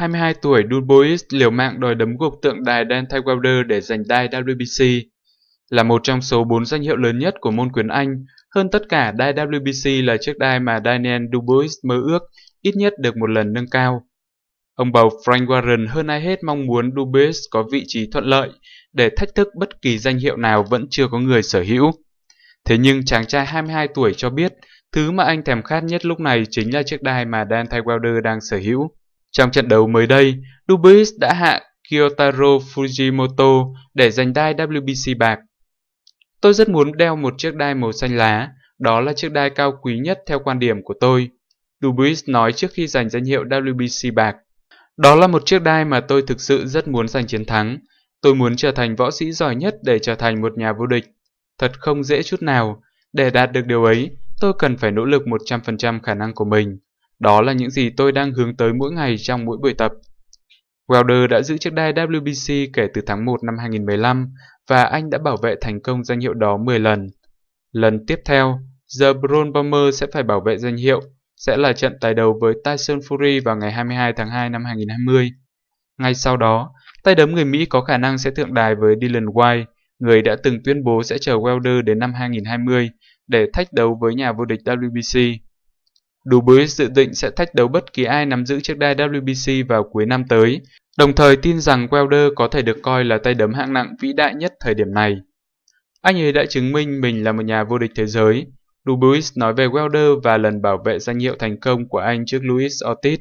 22 tuổi Dubois liều mạng đòi đấm gục tượng đài Dan Wilder để giành đai WBC. Là một trong số 4 danh hiệu lớn nhất của môn quyền Anh, hơn tất cả đai WBC là chiếc đai mà Daniel Dubois mơ ước ít nhất được một lần nâng cao. Ông bầu Frank Warren hơn ai hết mong muốn Dubois có vị trí thuận lợi để thách thức bất kỳ danh hiệu nào vẫn chưa có người sở hữu. Thế nhưng chàng trai 22 tuổi cho biết, thứ mà anh thèm khát nhất lúc này chính là chiếc đai mà Dan Wilder đang sở hữu. Trong trận đấu mới đây, Dubois đã hạ Kyotaro Fujimoto để giành đai WBC bạc. Tôi rất muốn đeo một chiếc đai màu xanh lá, đó là chiếc đai cao quý nhất theo quan điểm của tôi. Dubois nói trước khi giành danh hiệu WBC bạc. Đó là một chiếc đai mà tôi thực sự rất muốn giành chiến thắng. Tôi muốn trở thành võ sĩ giỏi nhất để trở thành một nhà vô địch. Thật không dễ chút nào. Để đạt được điều ấy, tôi cần phải nỗ lực 100% khả năng của mình. Đó là những gì tôi đang hướng tới mỗi ngày trong mỗi buổi tập. Wilder đã giữ chiếc đai WBC kể từ tháng 1 năm 2015 và anh đã bảo vệ thành công danh hiệu đó 10 lần. Lần tiếp theo, The Braun Bomber sẽ phải bảo vệ danh hiệu, sẽ là trận tài đầu với Tyson Fury vào ngày 22 tháng 2 năm 2020. Ngay sau đó, tay đấm người Mỹ có khả năng sẽ thượng đài với Dylan White, người đã từng tuyên bố sẽ chờ Wilder đến năm 2020 để thách đấu với nhà vô địch WBC. Đủ Bruce dự định sẽ thách đấu bất kỳ ai nắm giữ chiếc đai WBC vào cuối năm tới, đồng thời tin rằng Welder có thể được coi là tay đấm hạng nặng vĩ đại nhất thời điểm này. Anh ấy đã chứng minh mình là một nhà vô địch thế giới. Đủ Bruce nói về Welder và lần bảo vệ danh hiệu thành công của anh trước Luis Ortiz.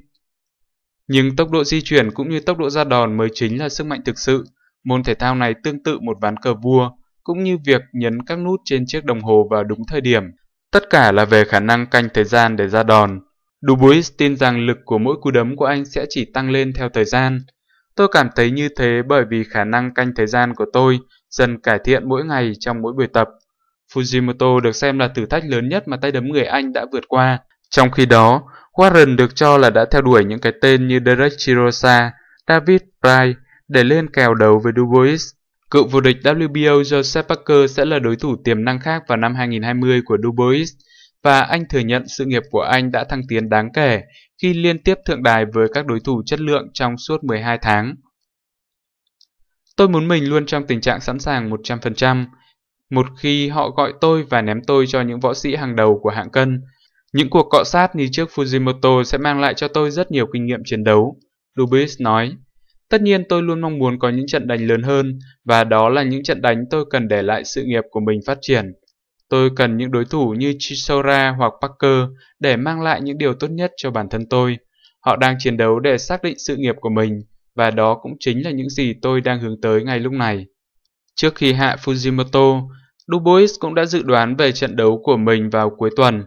Nhưng tốc độ di chuyển cũng như tốc độ ra đòn mới chính là sức mạnh thực sự. Môn thể thao này tương tự một ván cờ vua, cũng như việc nhấn các nút trên chiếc đồng hồ vào đúng thời điểm Tất cả là về khả năng canh thời gian để ra đòn. Dubois tin rằng lực của mỗi cú đấm của anh sẽ chỉ tăng lên theo thời gian. Tôi cảm thấy như thế bởi vì khả năng canh thời gian của tôi dần cải thiện mỗi ngày trong mỗi buổi tập. Fujimoto được xem là thử thách lớn nhất mà tay đấm người Anh đã vượt qua. Trong khi đó, Warren được cho là đã theo đuổi những cái tên như Derek Chirosa, David Price để lên kèo đầu với Dubois. Cựu vô địch WBO Joseph Parker sẽ là đối thủ tiềm năng khác vào năm 2020 của Dubois và anh thừa nhận sự nghiệp của anh đã thăng tiến đáng kể khi liên tiếp thượng đài với các đối thủ chất lượng trong suốt 12 tháng. Tôi muốn mình luôn trong tình trạng sẵn sàng 100%. Một khi họ gọi tôi và ném tôi cho những võ sĩ hàng đầu của hạng cân, những cuộc cọ sát như trước Fujimoto sẽ mang lại cho tôi rất nhiều kinh nghiệm chiến đấu, Lubis nói. Tất nhiên tôi luôn mong muốn có những trận đánh lớn hơn và đó là những trận đánh tôi cần để lại sự nghiệp của mình phát triển. Tôi cần những đối thủ như Chisora hoặc Parker để mang lại những điều tốt nhất cho bản thân tôi. Họ đang chiến đấu để xác định sự nghiệp của mình và đó cũng chính là những gì tôi đang hướng tới ngay lúc này. Trước khi hạ Fujimoto, Dubois cũng đã dự đoán về trận đấu của mình vào cuối tuần.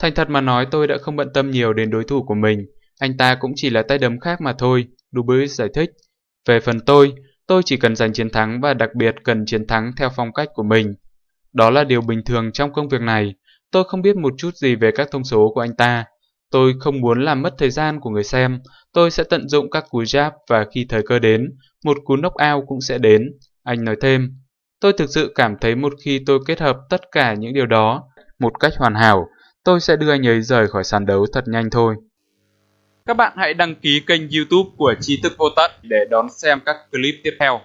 Thành thật mà nói tôi đã không bận tâm nhiều đến đối thủ của mình, anh ta cũng chỉ là tay đấm khác mà thôi Dubuis giải thích. Về phần tôi, tôi chỉ cần giành chiến thắng và đặc biệt cần chiến thắng theo phong cách của mình. Đó là điều bình thường trong công việc này. Tôi không biết một chút gì về các thông số của anh ta. Tôi không muốn làm mất thời gian của người xem. Tôi sẽ tận dụng các cú jab và khi thời cơ đến, một cú knockout cũng sẽ đến. Anh nói thêm, tôi thực sự cảm thấy một khi tôi kết hợp tất cả những điều đó một cách hoàn hảo, tôi sẽ đưa anh ấy rời khỏi sàn đấu thật nhanh thôi. Các bạn hãy đăng ký kênh youtube của Tri Thức Vô Tận để đón xem các clip tiếp theo.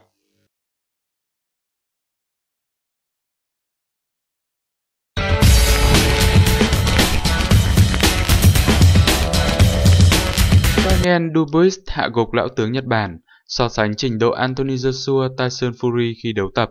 Daniel Dubois hạ gục lão tướng Nhật Bản, so sánh trình độ Anthony Joshua Tyson Fury khi đấu tập.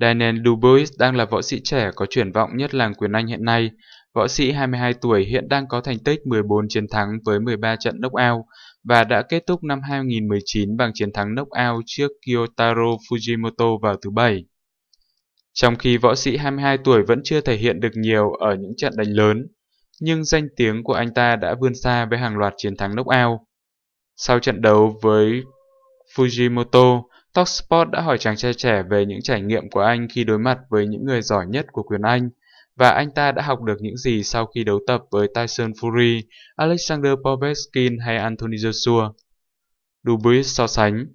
Daniel Dubois đang là võ sĩ trẻ có triển vọng nhất làng quyền Anh hiện nay Võ sĩ 22 tuổi hiện đang có thành tích 14 chiến thắng với 13 trận knockout và đã kết thúc năm 2019 bằng chiến thắng knockout trước Kyotaro Fujimoto vào thứ Bảy. Trong khi võ sĩ 22 tuổi vẫn chưa thể hiện được nhiều ở những trận đánh lớn, nhưng danh tiếng của anh ta đã vươn xa với hàng loạt chiến thắng knockout. Sau trận đấu với Fujimoto, Talksport đã hỏi chàng trai trẻ về những trải nghiệm của anh khi đối mặt với những người giỏi nhất của quyền Anh – và anh ta đã học được những gì sau khi đấu tập với Tyson Fury, Alexander Povetkin hay Anthony Joshua. Dubois so sánh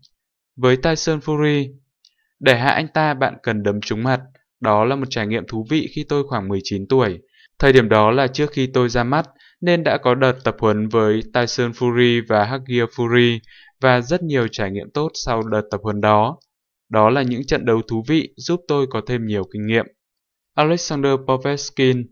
Với Tyson Fury, để hạ anh ta bạn cần đấm trúng mặt. Đó là một trải nghiệm thú vị khi tôi khoảng 19 tuổi. Thời điểm đó là trước khi tôi ra mắt, nên đã có đợt tập huấn với Tyson Fury và Hagia Fury và rất nhiều trải nghiệm tốt sau đợt tập huấn đó. Đó là những trận đấu thú vị giúp tôi có thêm nhiều kinh nghiệm. Alexander Povetkin.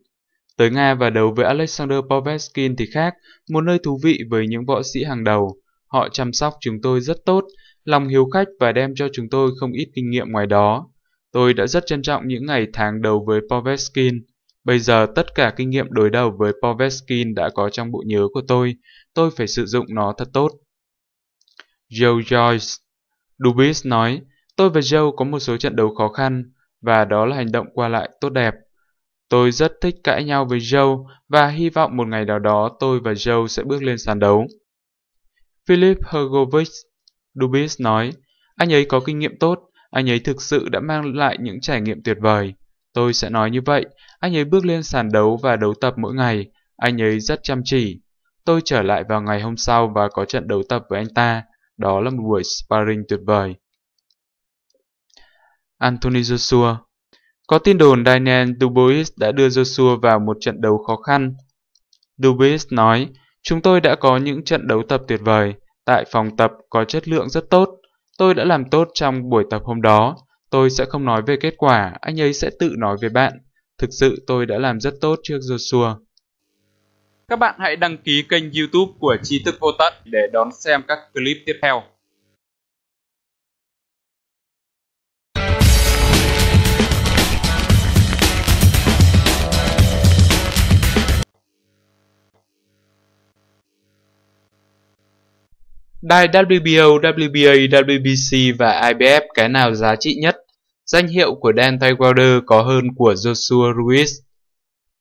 Tới Nga và đấu với Alexander Povetkin thì khác, một nơi thú vị với những võ sĩ hàng đầu. Họ chăm sóc chúng tôi rất tốt, lòng hiếu khách và đem cho chúng tôi không ít kinh nghiệm ngoài đó. Tôi đã rất trân trọng những ngày tháng đầu với Povetkin. Bây giờ tất cả kinh nghiệm đối đầu với Povetkin đã có trong bộ nhớ của tôi, tôi phải sử dụng nó thật tốt. Joe Joyce Dubis nói, tôi và Joe có một số trận đấu khó khăn, và đó là hành động qua lại tốt đẹp. Tôi rất thích cãi nhau với Joe và hy vọng một ngày nào đó tôi và Joe sẽ bước lên sàn đấu. Philip Hergovich Dubis nói, anh ấy có kinh nghiệm tốt, anh ấy thực sự đã mang lại những trải nghiệm tuyệt vời. Tôi sẽ nói như vậy, anh ấy bước lên sàn đấu và đấu tập mỗi ngày, anh ấy rất chăm chỉ. Tôi trở lại vào ngày hôm sau và có trận đấu tập với anh ta, đó là một buổi sparring tuyệt vời. Anthony Joshua. Có tin đồn Daniel Dubois đã đưa Joshua vào một trận đấu khó khăn. Dubois nói, chúng tôi đã có những trận đấu tập tuyệt vời, tại phòng tập có chất lượng rất tốt. Tôi đã làm tốt trong buổi tập hôm đó, tôi sẽ không nói về kết quả, anh ấy sẽ tự nói về bạn. Thực sự tôi đã làm rất tốt trước Joshua. Các bạn hãy đăng ký kênh youtube của Tri Thức Vô Tận để đón xem các clip tiếp theo. Đài WBO, WBA, WBC và IBF cái nào giá trị nhất? Danh hiệu của Dan Tidewater có hơn của Joshua Ruiz.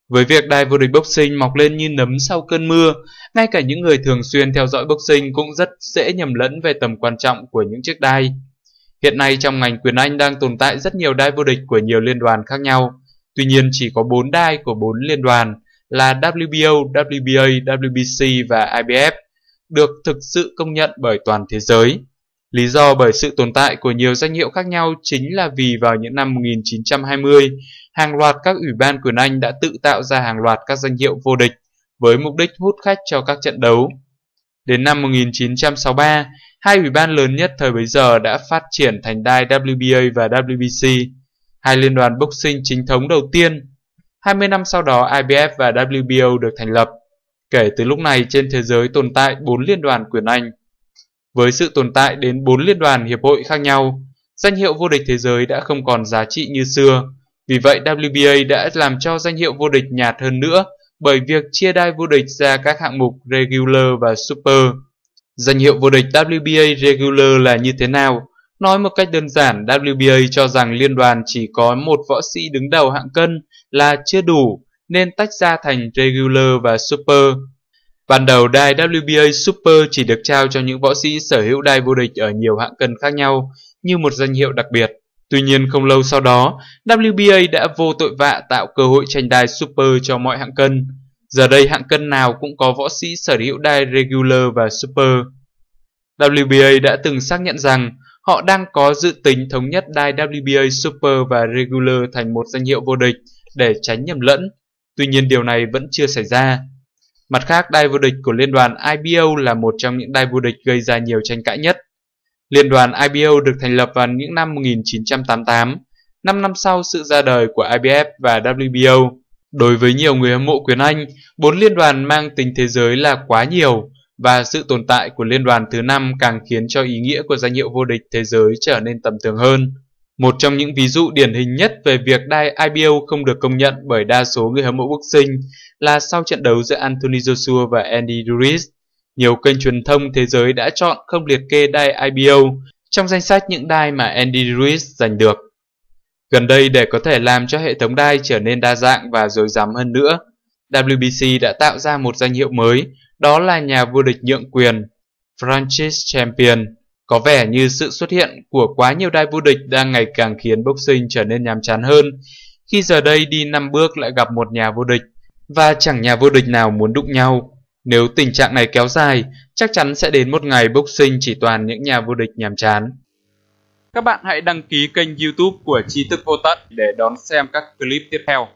Với việc đài vô địch boxing mọc lên như nấm sau cơn mưa, ngay cả những người thường xuyên theo dõi boxing cũng rất dễ nhầm lẫn về tầm quan trọng của những chiếc đai. Hiện nay trong ngành quyền Anh đang tồn tại rất nhiều đai vô địch của nhiều liên đoàn khác nhau. Tuy nhiên chỉ có 4 đai của 4 liên đoàn là WBO, WBA, WBC và IBF được thực sự công nhận bởi toàn thế giới. Lý do bởi sự tồn tại của nhiều danh hiệu khác nhau chính là vì vào những năm 1920, hàng loạt các ủy ban quyền Anh đã tự tạo ra hàng loạt các danh hiệu vô địch với mục đích hút khách cho các trận đấu. Đến năm 1963, hai ủy ban lớn nhất thời bấy giờ đã phát triển thành đai WBA và WBC, hai liên đoàn boxing chính thống đầu tiên. 20 năm sau đó, IBF và WBO được thành lập. Kể từ lúc này trên thế giới tồn tại 4 liên đoàn quyền Anh. Với sự tồn tại đến 4 liên đoàn hiệp hội khác nhau, danh hiệu vô địch thế giới đã không còn giá trị như xưa. Vì vậy WBA đã làm cho danh hiệu vô địch nhạt hơn nữa bởi việc chia đai vô địch ra các hạng mục Regular và Super. Danh hiệu vô địch WBA Regular là như thế nào? Nói một cách đơn giản, WBA cho rằng liên đoàn chỉ có một võ sĩ đứng đầu hạng cân là chưa đủ nên tách ra thành Regular và Super. Ban đầu đai WBA Super chỉ được trao cho những võ sĩ sở hữu đai vô địch ở nhiều hạng cân khác nhau như một danh hiệu đặc biệt. Tuy nhiên không lâu sau đó, WBA đã vô tội vạ tạo cơ hội tranh đai Super cho mọi hạng cân. Giờ đây hạng cân nào cũng có võ sĩ sở hữu đai Regular và Super. WBA đã từng xác nhận rằng họ đang có dự tính thống nhất đai WBA Super và Regular thành một danh hiệu vô địch để tránh nhầm lẫn Tuy nhiên điều này vẫn chưa xảy ra. Mặt khác, đai vô địch của liên đoàn IBO là một trong những đai vô địch gây ra nhiều tranh cãi nhất. Liên đoàn IBO được thành lập vào những năm 1988, 5 năm sau sự ra đời của IBF và WBO. Đối với nhiều người hâm mộ quyền Anh, bốn liên đoàn mang tính thế giới là quá nhiều và sự tồn tại của liên đoàn thứ năm càng khiến cho ý nghĩa của danh hiệu vô địch thế giới trở nên tầm thường hơn. Một trong những ví dụ điển hình nhất về việc đai IBO không được công nhận bởi đa số người hâm mộ boxing là sau trận đấu giữa Anthony Joshua và Andy Ruiz. Nhiều kênh truyền thông thế giới đã chọn không liệt kê đai IBO trong danh sách những đai mà Andy Ruiz giành được. Gần đây để có thể làm cho hệ thống đai trở nên đa dạng và dồi dắm hơn nữa, WBC đã tạo ra một danh hiệu mới, đó là nhà vô địch nhượng quyền, Franchise Champion. Có vẻ như sự xuất hiện của quá nhiều đai vô địch đang ngày càng khiến boxing trở nên nhàm chán hơn, khi giờ đây đi 5 bước lại gặp một nhà vô địch, và chẳng nhà vô địch nào muốn đụng nhau. Nếu tình trạng này kéo dài, chắc chắn sẽ đến một ngày boxing chỉ toàn những nhà vô địch nhàm chán. Các bạn hãy đăng ký kênh youtube của Tri Thức Vô Tận để đón xem các clip tiếp theo.